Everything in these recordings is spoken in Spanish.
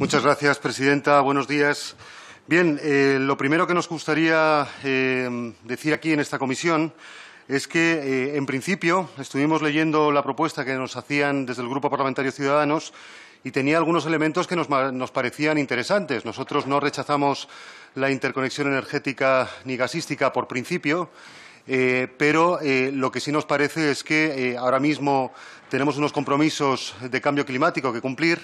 Muchas gracias, presidenta. Buenos días. Bien, eh, lo primero que nos gustaría eh, decir aquí en esta comisión es que, eh, en principio, estuvimos leyendo la propuesta que nos hacían desde el Grupo Parlamentario Ciudadanos y tenía algunos elementos que nos, nos parecían interesantes. Nosotros no rechazamos la interconexión energética ni gasística por principio. pero lo que sí nos parece es que ahora mismo tenemos unos compromisos de cambio climático que cumplir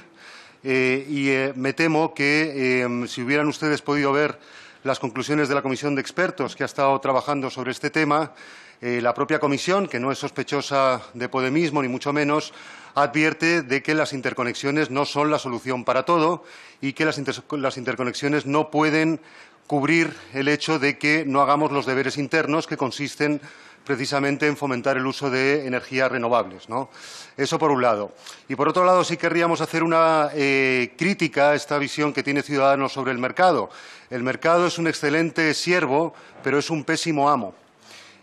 eh, y eh, me temo que em, si hubieran ustedes podido ver las conclusiones de la comisión de expertos que ha estado trabajando sobre este tema, eh, la propia comisión, que no es sospechosa de Podemismo ni mucho menos, advierte de que las interconexiones no son la solución para todo y que las interconexiones no pueden cubrir el hecho de que no hagamos los deberes internos que consisten precisamente en fomentar el uso de energías renovables. Eso por un lado. Y por otro lado, sí querríamos hacer una eh, crítica a esta visión que tiene Ciudadanos sobre el mercado. El mercado es un excelente siervo, pero es un pésimo amo.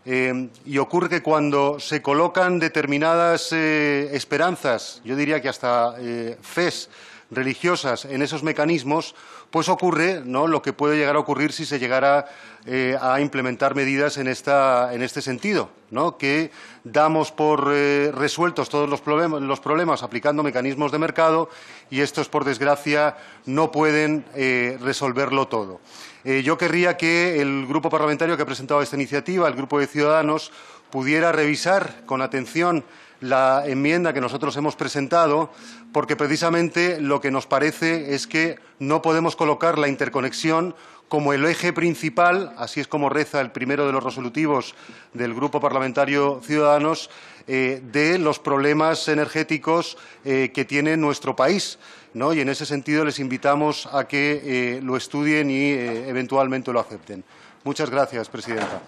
Eh, y ocurre que cuando se colocan determinadas eh, esperanzas, yo diría que hasta fes, religiosas en esos mecanismos, pues ocurre lo que puede llegar a ocurrir si se llegara eh, a implementar medidas en, este sentido, que damos por eh, resueltos todos los, problemas aplicando mecanismos de mercado y estos, por desgracia, no pueden eh, resolverlo todo. yo querría que el grupo parlamentario que ha presentado esta iniciativa, el Grupo de Ciudadanos, pudiera revisar con atención la enmienda que nosotros hemos presentado, porque precisamente lo que nos parece es que no podemos colocar la interconexión como el eje principal, así es como reza el primero de los resolutivos del Grupo Parlamentario Ciudadanos, eh, de los problemas energéticos eh, que tiene nuestro país. Y en ese sentido les invitamos a que eh, lo estudien y eventualmente lo acepten. Muchas gracias, Presidenta.